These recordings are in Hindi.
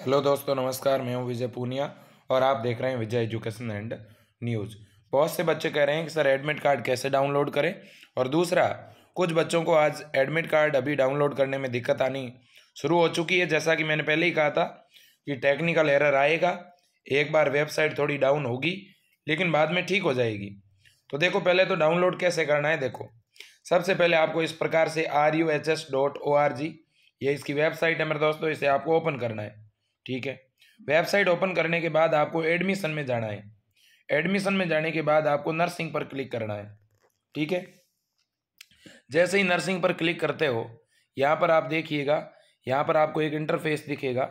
हेलो दोस्तों नमस्कार मैं हूं विजय पूनिया और आप देख रहे हैं विजय एजुकेशन एंड न्यूज़ बहुत से बच्चे कह रहे हैं कि सर एडमिट कार्ड कैसे डाउनलोड करें और दूसरा कुछ बच्चों को आज एडमिट कार्ड अभी डाउनलोड करने में दिक्कत आनी शुरू हो चुकी है जैसा कि मैंने पहले ही कहा था कि टेक्निकल एरर आएगा एक बार वेबसाइट थोड़ी डाउन होगी लेकिन बाद में ठीक हो जाएगी तो देखो पहले तो डाउनलोड कैसे करना है देखो सबसे पहले आपको इस प्रकार से R U H S dot O R G ये इसकी वेबसाइट है मेरे दोस्तों इसे आपको ओपन करना है ठीक है वेबसाइट ओपन करने के बाद आपको एडमिशन में जाना है एडमिशन में जाने के बाद आपको नर्सिंग पर क्लिक करना है ठीक है जैसे ही नर्सिंग पर क्लिक करते हो यहाँ पर आप देखिएगा यहाँ पर आपको एक इंटरफेस दिखेगा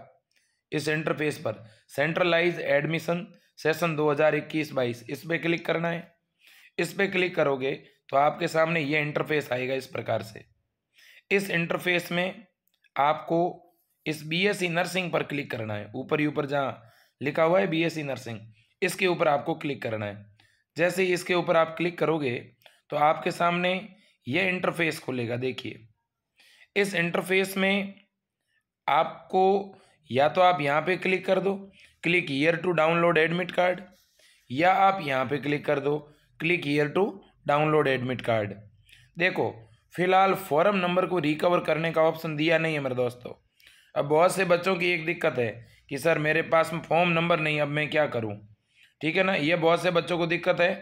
इस इंटरफेस पर सेंट्रलाइज एडमिशन सेशन 2021-22 इस पर क्लिक करना है इस पर क्लिक करोगे तो आपके सामने ये इंटरफेस आएगा इस प्रकार से इस इंटरफेस में आपको इस बी एस सी नर्सिंग पर क्लिक करना है ऊपर ही ऊपर जहाँ लिखा हुआ है बी एस सी नर्सिंग इसके ऊपर आपको क्लिक करना है जैसे ही इसके ऊपर आप क्लिक करोगे तो आपके सामने यह इंटरफेस खुलेगा देखिए इस इंटरफेस में आपको या तो आप यहाँ पे क्लिक कर दो click here to download admit card या आप यहाँ पे क्लिक कर दो click here to download admit card देखो फिलहाल फॉर्म नंबर को रिकवर करने का ऑप्शन दिया नहीं है मेरे दोस्तों अब बहुत से बच्चों की एक दिक्कत है कि सर मेरे पास फॉर्म नंबर नहीं अब मैं क्या करूँ ठीक है ना ये बहुत से बच्चों को दिक्कत है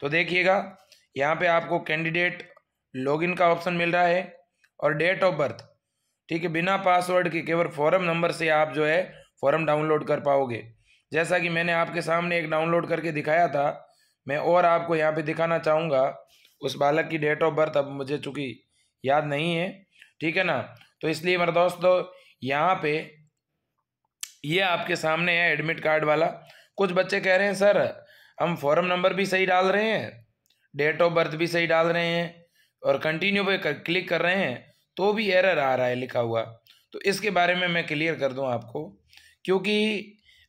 तो देखिएगा यहाँ पे आपको कैंडिडेट लॉगिन का ऑप्शन मिल रहा है और डेट ऑफ बर्थ ठीक है बिना पासवर्ड के केवल फॉर्म नंबर से आप जो है फॉरम डाउनलोड कर पाओगे जैसा कि मैंने आपके सामने एक डाउनलोड करके दिखाया था मैं और आपको यहाँ पर दिखाना चाहूँगा उस बालक की डेट ऑफ बर्थ अब मुझे चूँकि याद नहीं है ठीक है ना तो इसलिए मेरे दोस्तों यहाँ पे ये आपके सामने है एडमिट कार्ड वाला कुछ बच्चे कह रहे हैं सर हम फॉर्म नंबर भी सही डाल रहे हैं डेट ऑफ बर्थ भी सही डाल रहे हैं और कंटिन्यू पे कर, क्लिक कर रहे हैं तो भी एरर आ रहा है लिखा हुआ तो इसके बारे में मैं क्लियर कर दूं आपको क्योंकि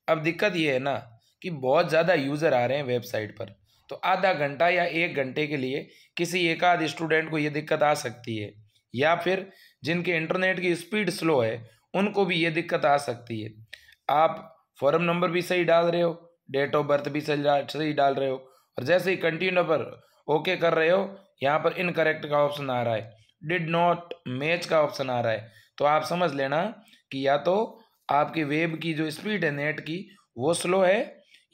अब दिक्कत ये है ना कि बहुत ज़्यादा यूज़र आ रहे हैं वेबसाइट पर तो आधा घंटा या एक घंटे के लिए किसी एक आध स्टूडेंट को ये दिक्कत आ सकती है या फिर जिनके इंटरनेट की स्पीड स्लो है उनको भी ये दिक्कत आ सकती है आप फॉर्म नंबर भी सही डाल रहे हो डेट ऑफ बर्थ भी सही सही डाल रहे हो और जैसे ही कंटिन्यू पर ओके कर रहे हो यहाँ पर इनकरेक्ट का ऑप्शन आ रहा है डिड नॉट मैच का ऑप्शन आ रहा है तो आप समझ लेना कि या तो आपकी वेब की जो स्पीड है नेट की वो स्लो है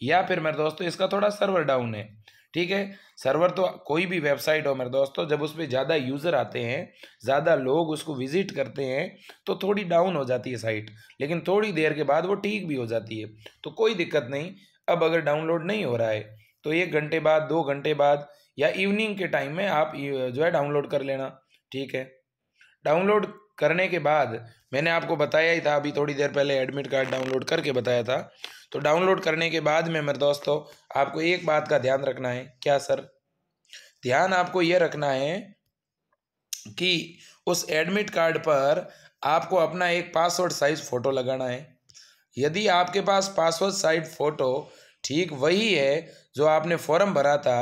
या फिर मेरे दोस्तों इसका थोड़ा सर्वर डाउन है ठीक है सर्वर तो कोई भी वेबसाइट हो मेरे दोस्तों जब उस पर ज़्यादा यूज़र आते हैं ज़्यादा लोग उसको विजिट करते हैं तो थोड़ी डाउन हो जाती है साइट लेकिन थोड़ी देर के बाद वो ठीक भी हो जाती है तो कोई दिक्कत नहीं अब अगर डाउनलोड नहीं हो रहा है तो एक घंटे बाद दो घंटे बाद या इवनिंग के टाइम में आप जो है डाउनलोड कर लेना ठीक है डाउनलोड करने के बाद मैंने आपको बताया ही था अभी थोड़ी देर पहले एडमिट कार्ड डाउनलोड करके बताया था तो डाउनलोड करने के बाद में मेरे दोस्तों आपको एक बात का ध्यान रखना है क्या सर ध्यान आपको यह रखना है कि उस एडमिट कार्ड पर आपको अपना एक पासवर्ड साइज फ़ोटो लगाना है यदि आपके पास पासवर्ड साइज फ़ोटो ठीक वही है जो आपने फॉर्म भरा था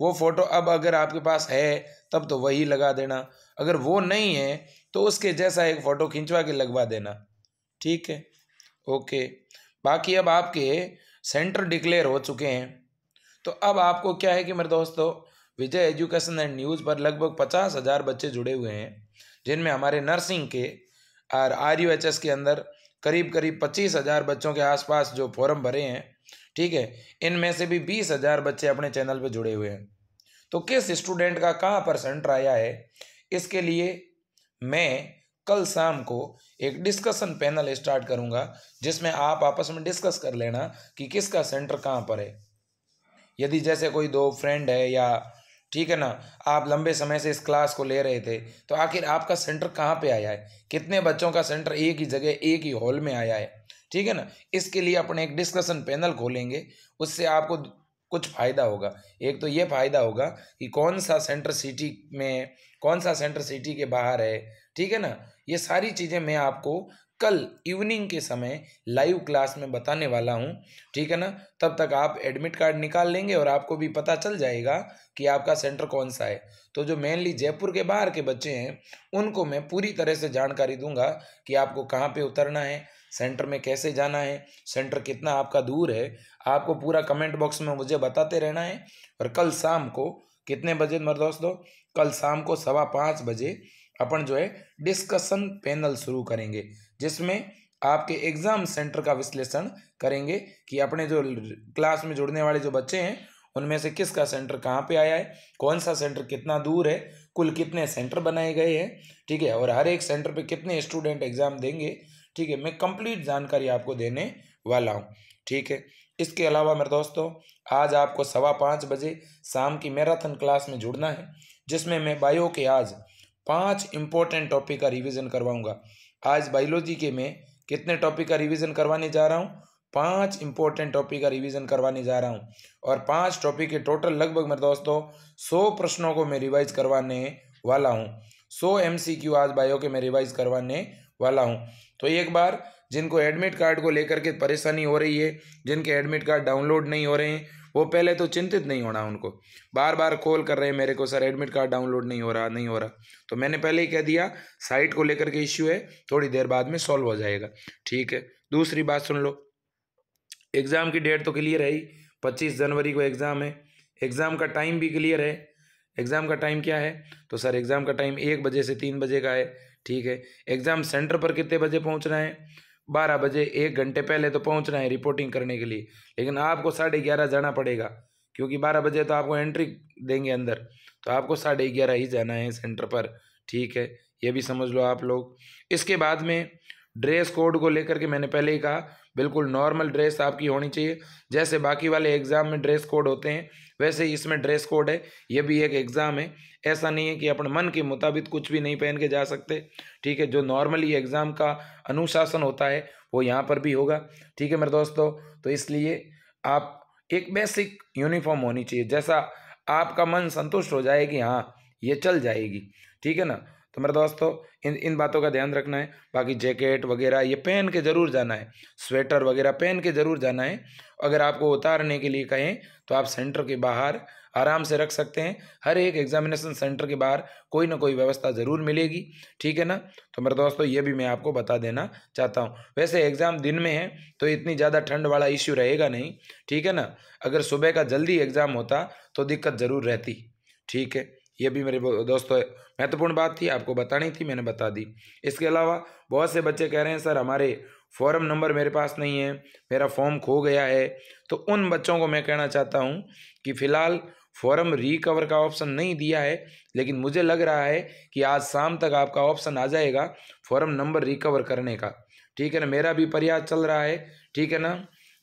वो फ़ोटो अब अगर आपके पास है तब तो वही लगा देना अगर वो नहीं है तो उसके जैसा एक फ़ोटो खिंचवा के लगवा देना ठीक है ओके बाकी अब आपके सेंटर डिक्लेयर हो चुके हैं तो अब आपको क्या है कि मेरे दोस्तों विजय एजुकेशन एंड न्यूज़ पर लगभग पचास हज़ार बच्चे जुड़े हुए हैं जिनमें हमारे नर्सिंग के और आर यू एच एस के अंदर करीब करीब पच्चीस हज़ार बच्चों के आसपास जो फॉर्म भरे हैं ठीक है इनमें से भी बीस हज़ार बच्चे अपने चैनल पर जुड़े हुए हैं तो किस स्टूडेंट का कहाँ पर सेंटर आया है इसके लिए मैं कल शाम को एक डिस्कशन पैनल स्टार्ट करूंगा जिसमें आप आपस में डिस्कस कर लेना कि किसका सेंटर कहाँ पर है यदि जैसे कोई दो फ्रेंड है या ठीक है ना आप लंबे समय से इस क्लास को ले रहे थे तो आखिर आपका सेंटर कहाँ पे आया है कितने बच्चों का सेंटर एक ही जगह एक ही हॉल में आया है ठीक है ना इसके लिए अपने एक डिस्कशन पैनल खोलेंगे उससे आपको कुछ फ़ायदा होगा एक तो ये फ़ायदा होगा कि कौन सा सेंटर सिटी में कौन सा सेंटर सिटी के बाहर है ठीक है ना ये सारी चीज़ें मैं आपको कल इवनिंग के समय लाइव क्लास में बताने वाला हूँ ठीक है ना तब तक आप एडमिट कार्ड निकाल लेंगे और आपको भी पता चल जाएगा कि आपका सेंटर कौन सा है तो जो मेनली जयपुर के बाहर के बच्चे हैं उनको मैं पूरी तरह से जानकारी दूंगा कि आपको कहाँ पे उतरना है सेंटर में कैसे जाना है सेंटर कितना आपका दूर है आपको पूरा कमेंट बॉक्स में मुझे बताते रहना है और कल शाम को कितने बजे मेरे दोस्तों कल शाम को सवा पाँच बजे अपन जो है डिस्कशन पैनल शुरू करेंगे जिसमें आपके एग्ज़ाम सेंटर का विश्लेषण करेंगे कि अपने जो क्लास में जुड़ने वाले जो बच्चे हैं उनमें से किसका सेंटर कहाँ पे आया है कौन सा सेंटर कितना दूर है कुल कितने सेंटर बनाए गए हैं ठीक है और हर एक सेंटर पे कितने स्टूडेंट एग्ज़ाम देंगे ठीक है मैं कंप्लीट जानकारी आपको देने वाला हूँ ठीक है इसके अलावा मेरे दोस्तों आज आपको सवा पाँच बजे शाम की मैराथन क्लास में जुड़ना है जिसमें मैं बायो के आज पाँच इंपॉर्टेंट टॉपिक का रिवीजन करवाऊंगा आज बायोलॉजी के मैं कितने टॉपिक का रिवीजन करवाने जा रहा हूँ पांच इंपॉर्टेंट टॉपिक का रिवीजन करवाने जा रहा हूँ और पांच टॉपिक के टोटल लगभग मेरे दोस्तों सौ प्रश्नों को मैं रिवाइज करवाने वाला हूँ सौ एम सी क्यू आज बायो के मैं रिवाइज करवाने वाला हूँ तो एक बार जिनको एडमिट कार्ड को लेकर के परेशानी हो रही है जिनके एडमिट कार्ड डाउनलोड नहीं हो रहे हैं वो पहले तो चिंतित नहीं होना उनको बार बार कॉल कर रहे हैं मेरे को सर एडमिट कार्ड डाउनलोड नहीं हो रहा नहीं हो रहा तो मैंने पहले ही कह दिया साइट को लेकर के इश्यू है थोड़ी देर बाद में सॉल्व हो जाएगा ठीक है दूसरी बात सुन लो एग्ज़ाम की डेट तो क्लियर है ही पच्चीस जनवरी को एग्ज़ाम है एग्ज़ाम का टाइम भी क्लियर है एग्ज़ाम का टाइम क्या है तो सर एग्ज़ाम का टाइम एक बजे से तीन बजे का है ठीक है एग्ज़ाम सेंटर पर कितने बजे पहुंचना है बारह बजे एक घंटे पहले तो पहुंचना है रिपोर्टिंग करने के लिए लेकिन आपको साढ़े ग्यारह जाना पड़ेगा क्योंकि बारह बजे तो आपको एंट्री देंगे अंदर तो आपको साढ़े ग्यारह ही जाना है सेंटर पर ठीक है ये भी समझ लो आप लोग इसके बाद में ड्रेस कोड को लेकर के मैंने पहले ही कहा बिल्कुल नॉर्मल ड्रेस आपकी होनी चाहिए जैसे बाकी वाले एग्ज़ाम में ड्रेस कोड होते हैं वैसे ही इसमें ड्रेस कोड है ये भी एक एग्ज़ाम है ऐसा नहीं है कि अपने मन के मुताबिक कुछ भी नहीं पहन के जा सकते ठीक है जो नॉर्मली एग्ज़ाम का अनुशासन होता है वो यहाँ पर भी होगा ठीक है मेरे दोस्तों तो इसलिए आप एक बेसिक यूनिफॉर्म होनी चाहिए जैसा आपका मन संतुष्ट हो जाए कि हाँ ये चल जाएगी ठीक है ना तो मेरे दोस्तों इन इन बातों का ध्यान रखना है बाकी जैकेट वगैरह ये पहन के ज़रूर जाना है स्वेटर वगैरह पहन के ज़रूर जाना है अगर आपको उतारने के लिए कहें तो आप सेंटर के बाहर आराम से रख सकते हैं हर एक एग्जामिनेशन सेंटर के बाहर कोई ना कोई व्यवस्था ज़रूर मिलेगी ठीक है ना तो मेरे दोस्तों ये भी मैं आपको बता देना चाहता हूँ वैसे एग्ज़ाम दिन में है तो इतनी ज़्यादा ठंड वाला इश्यू रहेगा नहीं ठीक है ना अगर सुबह का जल्दी एग्ज़ाम होता तो दिक्कत ज़रूर रहती ठीक है ये भी मेरे दोस्तों महत्वपूर्ण बात थी आपको बतानी थी मैंने बता दी इसके अलावा बहुत से बच्चे कह रहे हैं सर हमारे फॉर्म नंबर मेरे पास नहीं है मेरा फॉर्म खो गया है तो उन बच्चों को मैं कहना चाहता हूँ कि फ़िलहाल फॉर्म रिकवर का ऑप्शन नहीं दिया है लेकिन मुझे लग रहा है कि आज शाम तक आपका ऑप्शन आ जाएगा फॉर्म नंबर रिकवर करने का ठीक है ना मेरा भी प्रयास चल रहा है ठीक है ना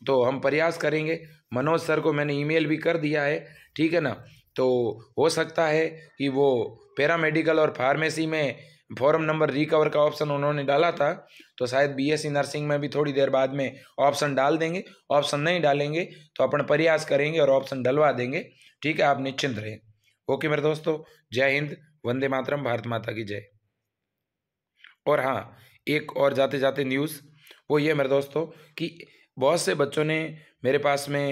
तो हम प्रयास करेंगे मनोज सर को मैंने ईमेल भी कर दिया है ठीक है ना तो हो सकता है कि वो पैरामेडिकल और फार्मेसी में फॉर्म नंबर रिकवर का ऑप्शन उन्होंने डाला था तो शायद बीएससी e नर्सिंग में भी थोड़ी देर बाद में ऑप्शन डाल देंगे ऑप्शन नहीं डालेंगे तो अपन प्रयास करेंगे और ऑप्शन डलवा देंगे ठीक है आप निश्चिंत रहें ओके मेरे दोस्तों जय हिंद वंदे मातरम भारत माता की जय और हाँ एक और जाते जाते न्यूज़ वो ये मेरे दोस्तों कि बहुत से बच्चों ने मेरे पास में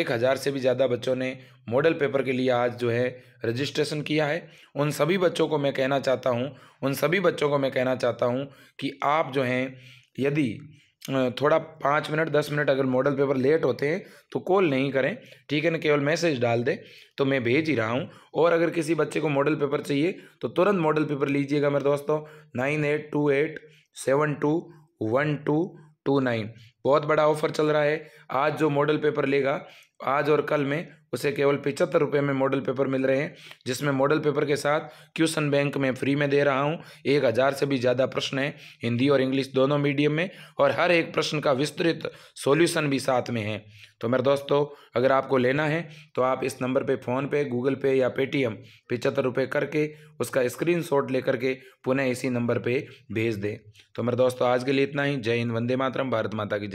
एक हज़ार से भी ज़्यादा बच्चों ने मॉडल पेपर के लिए आज जो है रजिस्ट्रेशन किया है उन सभी बच्चों को मैं कहना चाहता हूँ उन सभी बच्चों को मैं कहना चाहता हूँ कि आप जो हैं यदि थोड़ा पाँच मिनट दस मिनट अगर मॉडल पेपर लेट होते हैं तो कॉल नहीं करें ठीक है ना केवल मैसेज डाल दें तो मैं भेज ही रहा हूँ और अगर किसी बच्चे को मॉडल पेपर चाहिए तो तुरंत मॉडल पेपर लीजिएगा मेरे दोस्तों nine eight two eight seven two one two two nine बहुत बड़ा ऑफर चल रहा है आज जो मॉडल पेपर लेगा आज और कल में उसे केवल पिचहत्तर रुपये में मॉडल पेपर मिल रहे हैं जिसमें मॉडल पेपर के साथ क्वेश्चन बैंक में फ्री में दे रहा हूँ एक हज़ार से भी ज़्यादा प्रश्न हैं हिंदी और इंग्लिश दोनों मीडियम में और हर एक प्रश्न का विस्तृत सॉल्यूशन भी साथ में है तो मेरे दोस्तों अगर आपको लेना है तो आप इस नंबर पर फ़ोन पे गूगल पे या पेटीएम पिचहत्तर रुपये करके उसका स्क्रीन शॉट के पुनः इसी नंबर पर भेज दें तो मेरे दोस्तों आज के लिए इतना ही जय हिंद वंदे मातरम भारत माता की जय